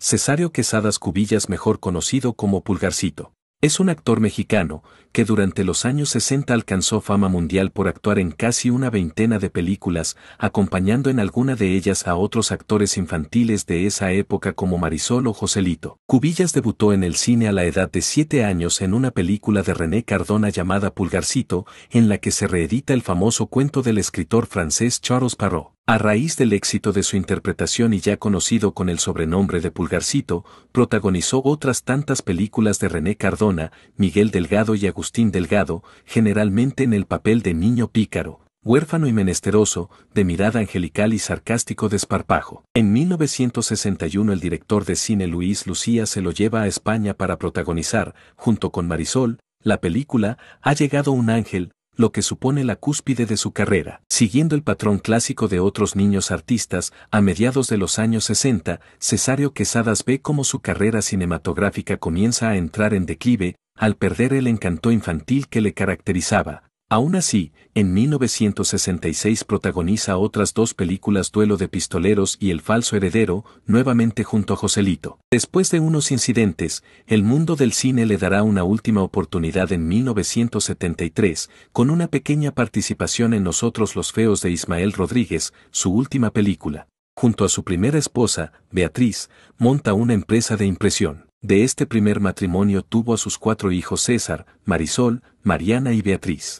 Cesario Quesadas Cubillas, mejor conocido como Pulgarcito. Es un actor mexicano que durante los años 60 alcanzó fama mundial por actuar en casi una veintena de películas, acompañando en alguna de ellas a otros actores infantiles de esa época como Marisol o Joselito. Cubillas debutó en el cine a la edad de 7 años en una película de René Cardona llamada Pulgarcito, en la que se reedita el famoso cuento del escritor francés Charles Perrault. A raíz del éxito de su interpretación y ya conocido con el sobrenombre de Pulgarcito, protagonizó otras tantas películas de René Cardona, Miguel Delgado y Agustín Delgado, generalmente en el papel de niño pícaro, huérfano y menesteroso, de mirada angelical y sarcástico desparpajo. en 1961 el director de cine Luis Lucía se lo lleva a España para protagonizar, junto con Marisol, la película Ha llegado un ángel, lo que supone la cúspide de su carrera. Siguiendo el patrón clásico de otros niños artistas, a mediados de los años 60, Cesario Quesadas ve cómo su carrera cinematográfica comienza a entrar en declive, al perder el encanto infantil que le caracterizaba, Aún así, en 1966 protagoniza otras dos películas Duelo de Pistoleros y El Falso Heredero, nuevamente junto a Joselito. Después de unos incidentes, el mundo del cine le dará una última oportunidad en 1973, con una pequeña participación en Nosotros los Feos de Ismael Rodríguez, su última película. Junto a su primera esposa, Beatriz, monta una empresa de impresión. De este primer matrimonio tuvo a sus cuatro hijos César, Marisol, Mariana y Beatriz.